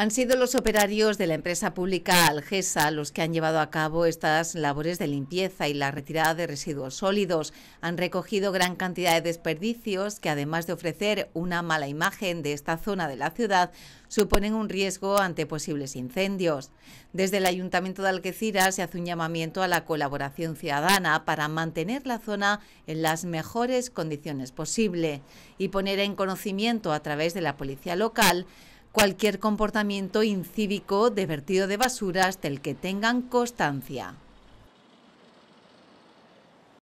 Han sido los operarios de la empresa pública Algesa los que han llevado a cabo estas labores de limpieza y la retirada de residuos sólidos. Han recogido gran cantidad de desperdicios que, además de ofrecer una mala imagen de esta zona de la ciudad, suponen un riesgo ante posibles incendios. Desde el Ayuntamiento de Algeciras se hace un llamamiento a la colaboración ciudadana para mantener la zona en las mejores condiciones posible y poner en conocimiento a través de la policía local cualquier comportamiento incívico de vertido de basuras del que tengan constancia.